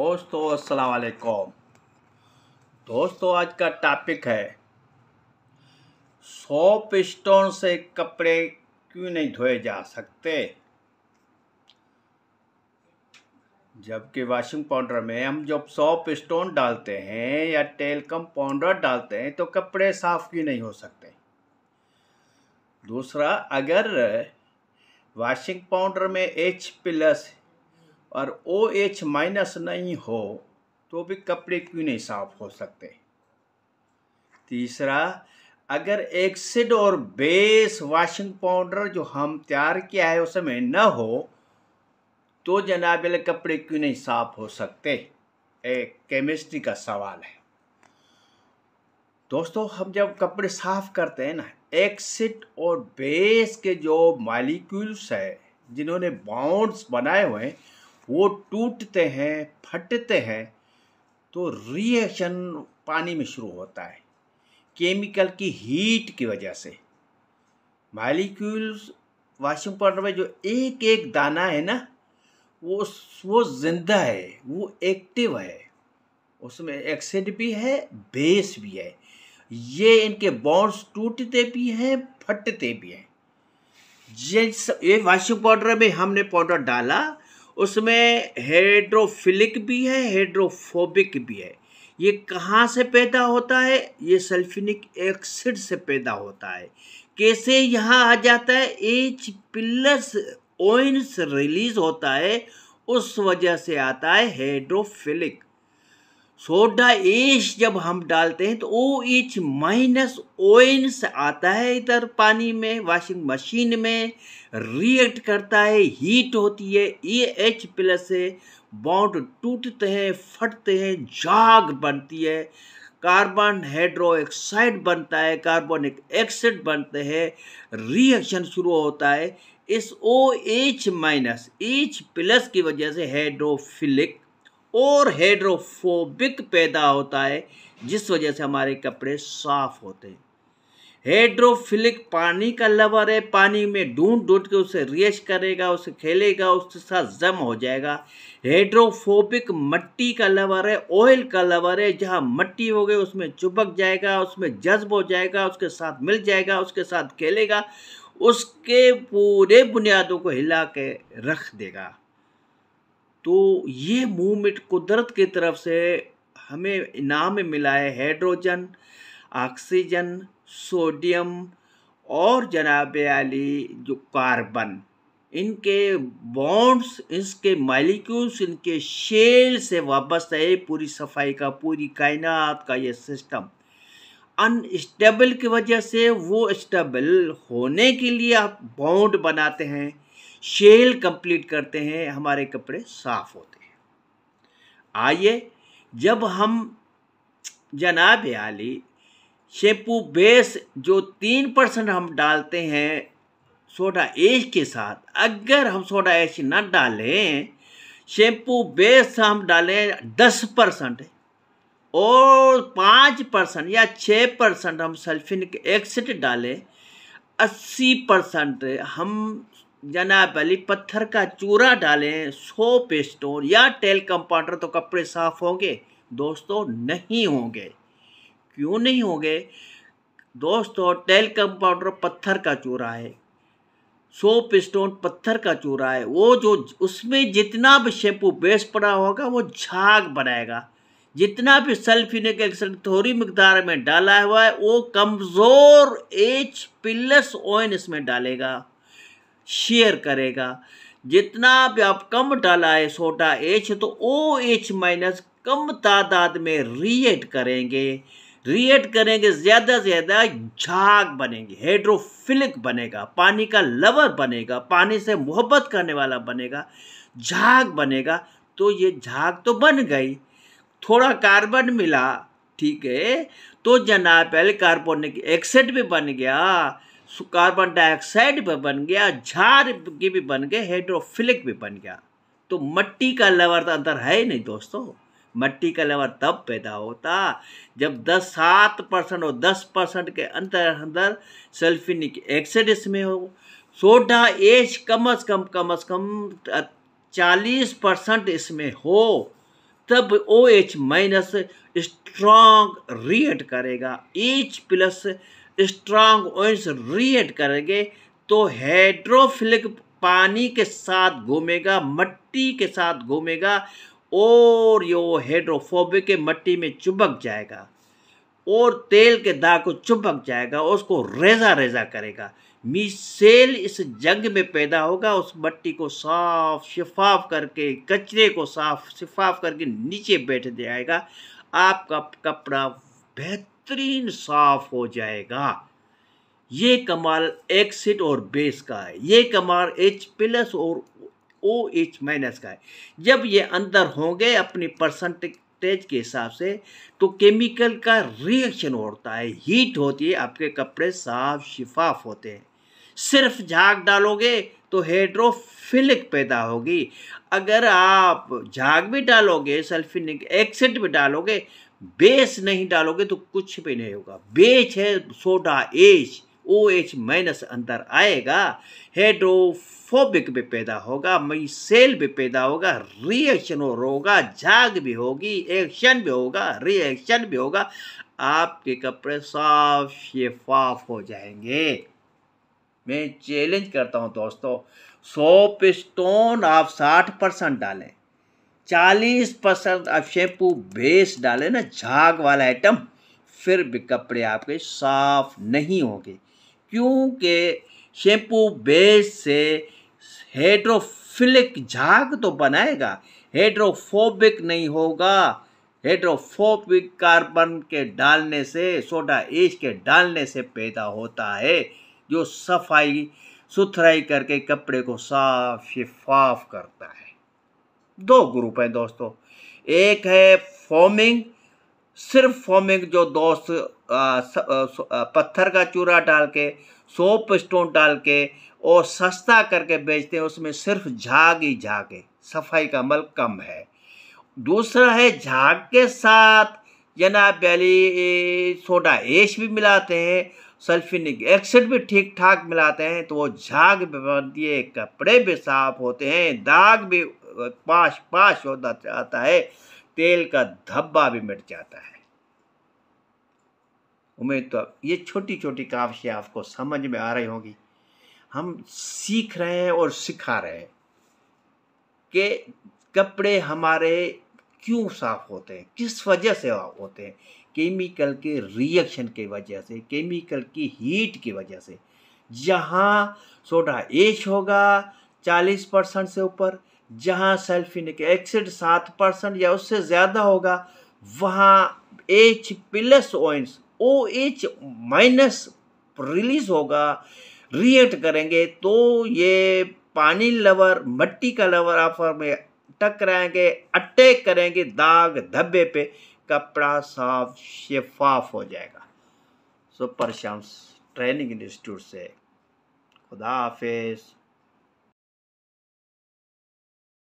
दोस्तों असलकुम दोस्तों आज का टॉपिक है सौ स्टोन से कपड़े क्यों नहीं धोए जा सकते जबकि वॉशिंग पाउडर में हम जब सौ स्टोन डालते हैं या टेलकम पाउडर डालते हैं तो कपड़े साफ क्यों नहीं हो सकते दूसरा अगर वॉशिंग पाउडर में एच प्लस और ओ एच माइनस नहीं हो तो भी कपड़े क्यों नहीं साफ हो सकते तीसरा अगर एक्सिड और बेस वॉशिंग पाउडर जो हम तैयार किया है उसमें न हो तो जनाब कपड़े क्यों नहीं साफ हो सकते एक केमिस्ट्री का सवाल है दोस्तों हम जब कपड़े साफ करते हैं ना एक्सिड और बेस के जो मालिक्यूल्स है जिन्होंने बाउंड्स बनाए हुए हैं वो टूटते हैं फटते हैं तो रिएक्शन पानी में शुरू होता है केमिकल की हीट की वजह से मालिक्यूल्स वाशिंग पाउडर में जो एक एक दाना है ना वो वो जिंदा है वो एक्टिव है उसमें एक्सिड भी है बेस भी है ये इनके बॉन्ड्स टूटते भी हैं फटते भी हैं जैसे ये वाशिंग पाउडर में हमने पाउडर डाला उसमें हेड्रोफिलिक भी है हेड्रोफोबिक भी है ये कहाँ से पैदा होता है ये सल्फिनिक एक्सिड से पैदा होता है कैसे यहाँ आ जाता है एच पिल्लस ओइंस रिलीज होता है उस वजह से आता है हेड्रोफिलिक सोडा एच जब हम डालते हैं तो ओ एच माइनस ओ आता है इधर पानी में वॉशिंग मशीन में रिएक्ट करता है हीट होती है ए एच प्लस है बॉन्ड टूटते हैं फटते हैं जाग बनती है कार्बन हाइड्रोक्साइड बनता है कार्बनिक एक्साइड बनते हैं रिएक्शन शुरू होता है इस O H minus H plus की वजह से हाइड्रोफिलिक और हेड्रोफोबिक पैदा होता है जिस वजह से हमारे कपड़े साफ होते हैं हेड्रोफिलिक पानी का लवर है पानी में ढूंढ ढूंढ के उसे रिएश करेगा उसे खेलेगा उसके साथ जम हो जाएगा हेड्रोफोबिक मट्टी का लवर है ऑयल का लवर है जहाँ मट्टी हो गई उसमें चुपक जाएगा उसमें जज्ब हो जाएगा उसके साथ मिल जाएगा उसके साथ खेलेगा उसके पूरे बुनियादों को हिला के रख देगा तो ये मूवमेंट कुदरत की तरफ से हमें इनाम मिला है हाइड्रोजन ऑक्सीजन सोडियम और जनाब आली जो कार्बन इनके बॉन्ड्स इसके मालिक्यूल्स इनके शेल से वाबस्त है पूरी सफाई का पूरी कायनात का ये सिस्टम अनस्टेबल की वजह से वो स्टेबल होने के लिए आप बॉन्ड बनाते हैं शेल कंप्लीट करते हैं हमारे कपड़े साफ होते हैं आइए जब हम जनाब आली शैम्पू बेस जो तीन परसेंट हम डालते हैं सोडा एश के साथ अगर हम सोडा एश ना डालें शैम्पू बेस हम डालें दस परसेंट और पाँच परसेंट या छः परसेंट हम सल्फिनिक एक्सिड डालें अस्सी परसेंट हम जनाब अली पत्थर का चूरा डालें सो स्टोन या टेल कंपाउंडर तो कपड़े साफ होंगे दोस्तों नहीं होंगे क्यों नहीं होंगे दोस्तों टेल कंपाउंडर पत्थर का चूरा है सोप स्टोन पत्थर का चूरा है वो जो उसमें जितना भी शैम्पू बेस पड़ा होगा वो झाग बनाएगा जितना भी सल्फ्यूनिक एसिड थोड़ी मकदार में डाला हुआ है वो कमज़ोर एच प्लस ऑयन इसमें डालेगा शेयर करेगा जितना भी आप कम डाला है छोटा एच तो ओ एच माइनस कम तादाद में रिएट करेंगे रिएट करेंगे ज़्यादा से ज़्यादा झाग बनेंगे हाइड्रोफिलिक बनेगा पानी का लवर बनेगा पानी से मोहब्बत करने वाला बनेगा झाग बनेगा तो ये झाग तो बन गई थोड़ा कार्बन मिला ठीक है तो जनाब पहले कार्बोनिक एक्साइड भी बन गया कार्बन डाइऑक्साइड भी बन गया झार की भी बन गए हाइड्रोफिलिक भी बन गया तो मट्टी का लेवर तो अंदर है ही नहीं दोस्तों मट्टी का लेवर तब पैदा होता जब 10 सात परसेंट और 10 परसेंट के अंदर अंदर सल्फिनिक एक्सेड इसमें हो सोडा एज कम अज कम कम अज कम चालीस परसेंट इसमें हो तब O H minus strong react करेगा H plus strong ions react करेंगे तो हाइड्रोफिलिक पानी के साथ घूमेगा मट्टी के साथ घूमेगा और यो हाइड्रोफोबिक के मट्टी में चुभक जाएगा और तेल के दाग को चुभक जाएगा उसको रेजा रेजा करेगा मिसेल इस जंग में पैदा होगा उस मट्टी को साफ शफाफ करके कचरे को साफ शिफाफ करके नीचे बैठ जाएगा आपका कपड़ा बेहतर बेहतरीन साफ हो जाएगा ये कमाल एक्सिट और बेस का है ये कमाल एच प्लस और ओ एच माइनस का है जब ये अंदर होंगे अपनी परसेंटेज के हिसाब से तो केमिकल का रिएक्शन होता है हीट होती है आपके कपड़े साफ शिफाफ होते हैं सिर्फ झाग डालोगे तो हेड्रोफिलिक पैदा होगी अगर आप झाग भी डालोगे सल्फिनिक एक्सिड भी डालोगे बेस नहीं डालोगे तो कुछ भी नहीं होगा बेच है soda H O H minus अंदर आएगा हेड्रोफोबिक भी पैदा होगा सेल भी पैदा होगा रिएक्शन और होगा जाग भी होगी एक्शन भी होगा रिएक्शन भी होगा आपके कपड़े साफ शेफाफ हो जाएंगे मैं चैलेंज करता हूं दोस्तों सौ पिस्टोन आप साठ परसेंट डालें चालीस परसेंट आप शैम्पू बेस डालें ना झाग वाला आइटम फिर भी कपड़े आपके साफ नहीं होंगे क्योंकि शैम्पू बेस से हेड्रोफिलिक झाग तो बनाएगा हेड्रोफोबिक नहीं होगा हेड्रोफोबिक कार्बन के डालने से सोडा एश के डालने से पैदा होता है जो सफाई सुथराई करके कपड़े को साफ शिफाफ करता है दो ग्रुप हैं दोस्तों एक है फॉर्मिंग सिर्फ फॉर्मिंग जो दोस्त पत्थर का चूरा डाल के सोप स्टोन डाल के और सस्ता करके बेचते हैं उसमें सिर्फ झाग ही झाग है सफाई का अमल कम है दूसरा है झाग के साथ जना बैली सोडा एश भी मिलाते हैं सल्फिनिक एक्सिड भी ठीक ठाक मिलाते हैं तो वो झाग भी बनती है कपड़े भी साफ होते हैं दाग भी पाश पाश होता जाता है तेल का धब्बा भी मिट जाता है उम्मीद तो ये छोटी छोटी काफ़ आपको समझ में आ रही होगी हम सीख रहे हैं और सिखा रहे हैं कि कपड़े हमारे क्यों साफ होते हैं किस वजह से होते हैं केमिकल के रिएक्शन के वजह से केमिकल की हीट की वजह से जहाँ सोडा एच होगा 40 परसेंट से ऊपर जहां सेल्फ एक्सिड सात परसेंट या उससे ज़्यादा होगा वहाँ H plus ions O H minus release होगा रिएक्ट करेंगे तो ये पानी लवर मट्टी का लवर आप में टकराएंगे अटैक करेंगे दाग धब्बे पे कपड़ा साफ शिफाफ हो जाएगा सुपर शाम ट्रेनिंग इंस्टीट्यूट से खुदा हाफिज़